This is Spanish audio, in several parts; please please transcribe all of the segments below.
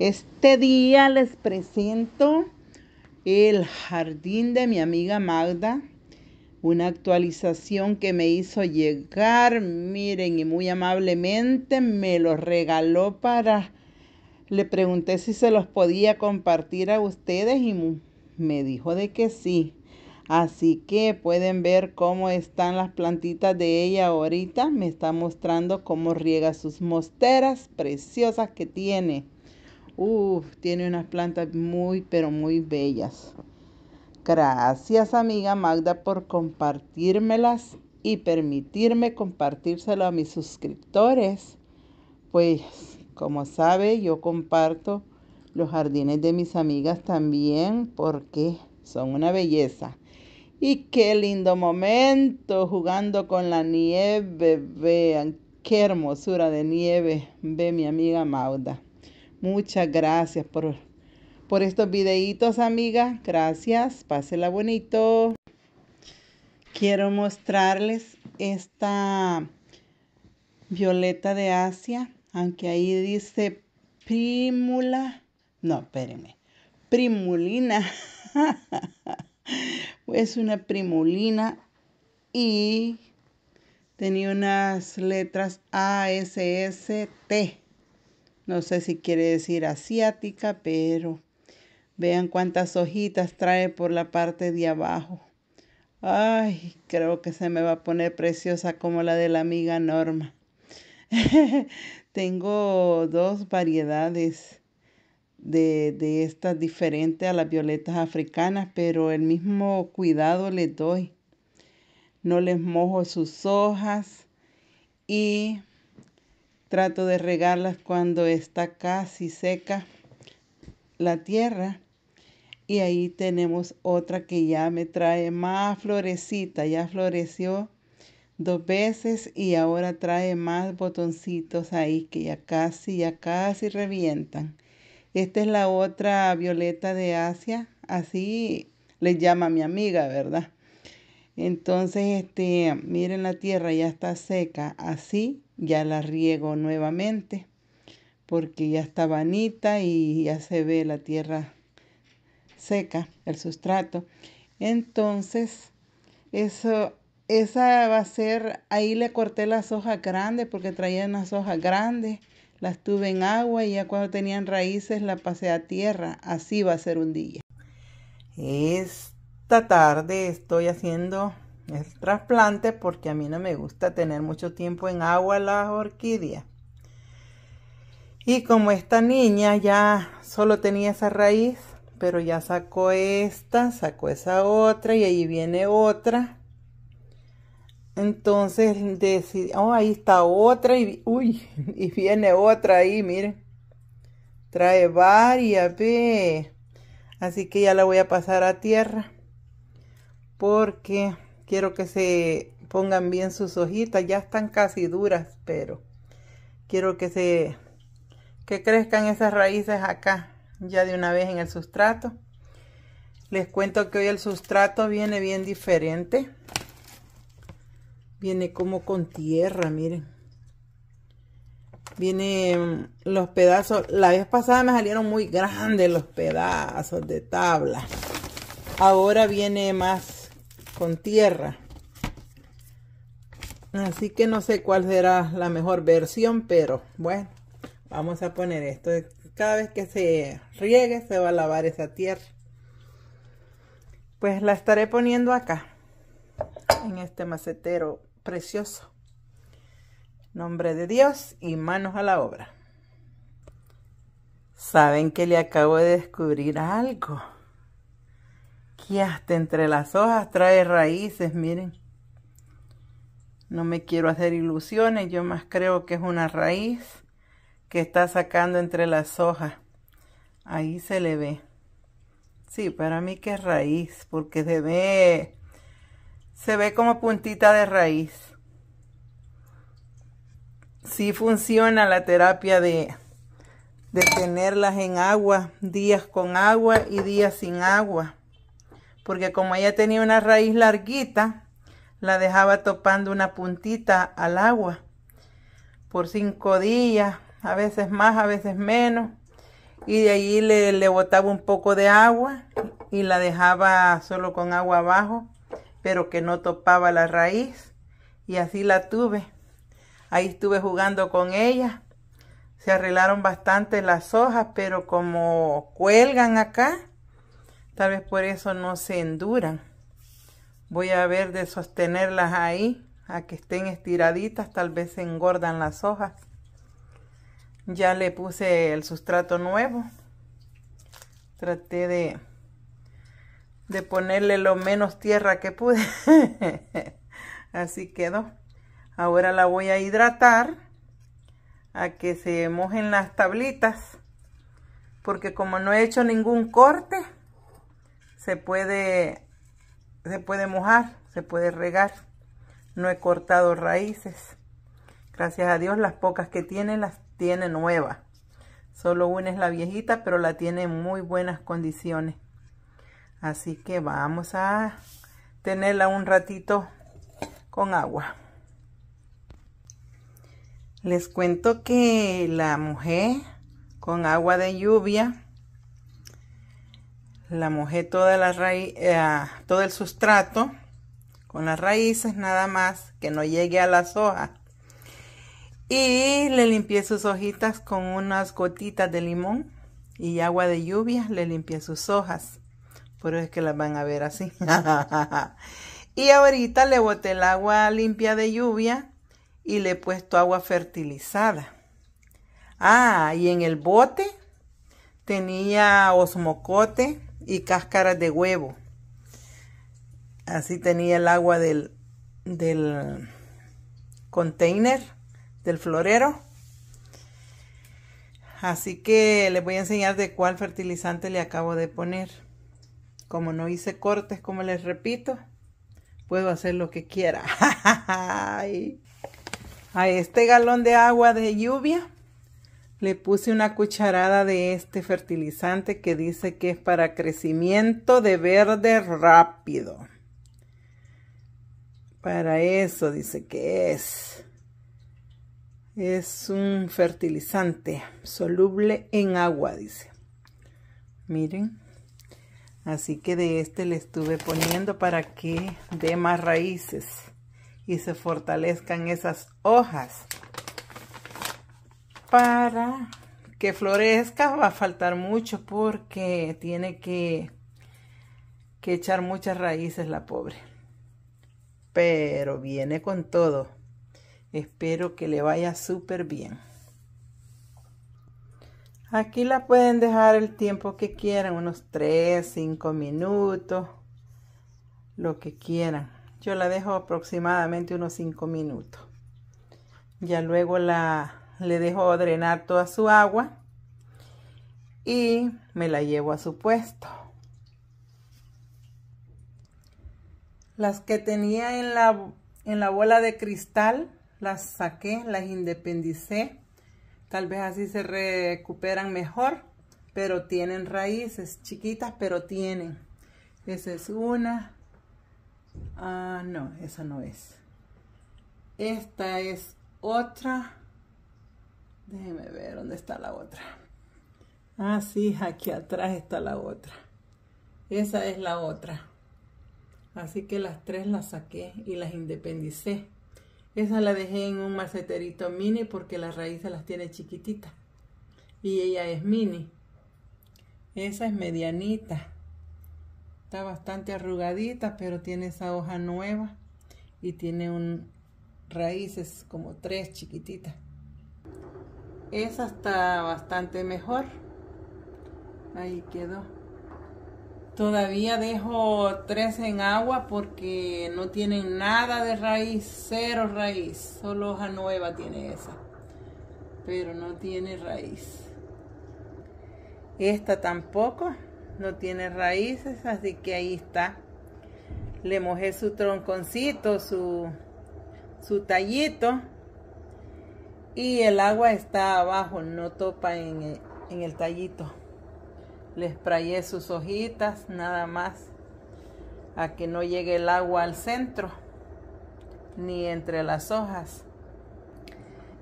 Este día les presento el jardín de mi amiga Magda, una actualización que me hizo llegar, miren, y muy amablemente me lo regaló para, le pregunté si se los podía compartir a ustedes y me dijo de que sí. Así que pueden ver cómo están las plantitas de ella ahorita. Me está mostrando cómo riega sus mosteras preciosas que tiene. Uf, tiene unas plantas muy, pero muy bellas. Gracias amiga Magda por compartírmelas y permitirme compartírselo a mis suscriptores. Pues como sabe, yo comparto los jardines de mis amigas también porque son una belleza. Y qué lindo momento jugando con la nieve. Vean qué hermosura de nieve. Ve mi amiga Mauda. Muchas gracias por, por estos videitos, amiga. Gracias. Pásela bonito. Quiero mostrarles esta violeta de Asia, aunque ahí dice primula. No, espérenme. Primulina. es una primulina y tenía unas letras A, S, S, T. No sé si quiere decir asiática, pero vean cuántas hojitas trae por la parte de abajo. Ay, creo que se me va a poner preciosa como la de la amiga Norma. Tengo dos variedades de, estas diferentes a las violetas africanas, pero el mismo cuidado les doy. No les mojo sus hojas y Trato de regarlas cuando está casi seca la tierra. Y ahí tenemos otra que ya me trae más florecita, ya floreció dos veces y ahora trae más botoncitos ahí que ya casi, ya casi revientan. Esta es la otra violeta de Asia, así le llama mi amiga, ¿verdad? Entonces, este, miren la tierra, ya está seca, así ya la riego nuevamente porque ya está vanita y ya se ve la tierra seca, el sustrato. Entonces, eso, esa va a ser, ahí le corté las hojas grandes porque traía unas hojas grandes, las tuve en agua y ya cuando tenían raíces la pasé a tierra. Así va a ser un día. Esta tarde estoy haciendo es trasplante porque a mí no me gusta tener mucho tiempo en agua las orquídeas. Y como esta niña ya solo tenía esa raíz, pero ya sacó esta, sacó esa otra y ahí viene otra. Entonces decidí, oh, ahí está otra y, uy, y viene otra ahí, miren. Trae varias, ve. Así que ya la voy a pasar a tierra porque Quiero que se pongan bien sus hojitas, ya están casi duras, pero quiero que se que crezcan esas raíces acá ya de una vez en el sustrato. Les cuento que hoy el sustrato viene bien diferente. Viene como con tierra, miren. Vienen mm, los pedazos. La vez pasada me salieron muy grandes los pedazos de tabla. Ahora viene más con tierra. Así que no sé cuál será la mejor versión, pero bueno, vamos a poner esto. Cada vez que se riegue se va a lavar esa tierra. Pues la estaré poniendo acá, en este macetero precioso. Nombre de Dios y manos a la obra. Saben que le acabo de descubrir algo. Aquí hasta entre las hojas trae raíces, miren. No me quiero hacer ilusiones, yo más creo que es una raíz que está sacando entre las hojas. Ahí se le ve. Sí, para mí que es raíz, porque se ve, se ve como puntita de raíz. Sí funciona la terapia de, de tenerlas en agua, días con agua y días sin agua porque como ella tenía una raíz larguita, la dejaba topando una puntita al agua por cinco días, a veces más, a veces menos, y de allí le, botaba un poco de agua y la dejaba solo con agua abajo, pero que no topaba la raíz, y así la tuve. Ahí estuve jugando con ella. Se arreglaron bastante las hojas, pero como cuelgan acá, Tal vez por eso no se enduran. Voy a ver de sostenerlas ahí, a que estén estiraditas, tal vez se engordan las hojas. Ya le puse el sustrato nuevo. Traté de, de ponerle lo menos tierra que pude. Así quedó. Ahora la voy a hidratar a que se mojen las tablitas. Porque como no he hecho ningún corte, se puede, se puede mojar, se puede regar. No he cortado raíces. Gracias a Dios las pocas que tiene las tiene nuevas. Solo una es la viejita, pero la tiene en muy buenas condiciones. Así que vamos a tenerla un ratito con agua. Les cuento que la mujer con agua de lluvia la mojé toda la raíz, eh, todo el sustrato con las raíces nada más, que no llegue a las hojas. Y le limpié sus hojitas con unas gotitas de limón y agua de lluvia, le limpié sus hojas. Por eso es que las van a ver así. y ahorita le boté el agua limpia de lluvia y le he puesto agua fertilizada. Ah, y en el bote tenía osmocote, y cáscaras de huevo. Así tenía el agua del, del container, del florero. Así que les voy a enseñar de cuál fertilizante le acabo de poner. Como no hice cortes, como les repito, puedo hacer lo que quiera. a este galón de agua de lluvia le puse una cucharada de este fertilizante que dice que es para crecimiento de verde rápido. Para eso dice que es. Es un fertilizante soluble en agua, dice. Miren. Así que de este le estuve poniendo para que dé más raíces y se fortalezcan esas hojas para que florezca va a faltar mucho porque tiene que, que echar muchas raíces la pobre. Pero viene con todo. Espero que le vaya súper bien. Aquí la pueden dejar el tiempo que quieran, unos 3, 5 minutos, lo que quieran. Yo la dejo aproximadamente unos 5 minutos. Ya luego la, le dejo drenar toda su agua y me la llevo a su puesto. Las que tenía en la, en la bola de cristal las saqué, las independicé. Tal vez así se recuperan mejor, pero tienen raíces chiquitas, pero tienen. Esa es una. Ah, no, esa no es. Esta es otra. Déjeme ver dónde está la otra. Ah, sí, aquí atrás está la otra. Esa es la otra. Así que las tres las saqué y las independicé. Esa la dejé en un maceterito mini porque las raíces las tiene chiquitita Y ella es mini. Esa es medianita. Está bastante arrugadita, pero tiene esa hoja nueva. Y tiene un raíces como tres chiquititas esa está bastante mejor ahí quedó todavía dejo tres en agua porque no tienen nada de raíz cero raíz solo hoja nueva tiene esa pero no tiene raíz esta tampoco no tiene raíces así que ahí está le mojé su tronconcito su su tallito y el agua está abajo, no topa en el, tallito. Le sprayé sus hojitas nada más a que no llegue el agua al centro ni entre las hojas.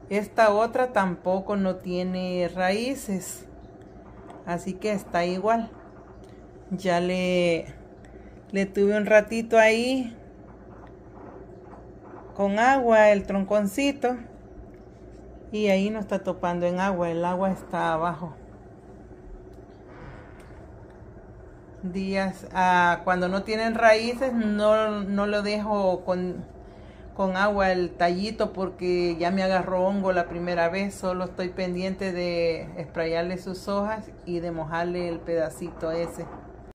Esta otra tampoco no tiene raíces. Así que está igual. Ya le, le tuve un ratito ahí con agua el tronconcito y ahí no está topando en agua, el agua está abajo. Días, ah, cuando no tienen raíces no, no lo dejo con, con, agua el tallito porque ya me agarró hongo la primera vez, solo estoy pendiente de esprayarle sus hojas y de mojarle el pedacito ese.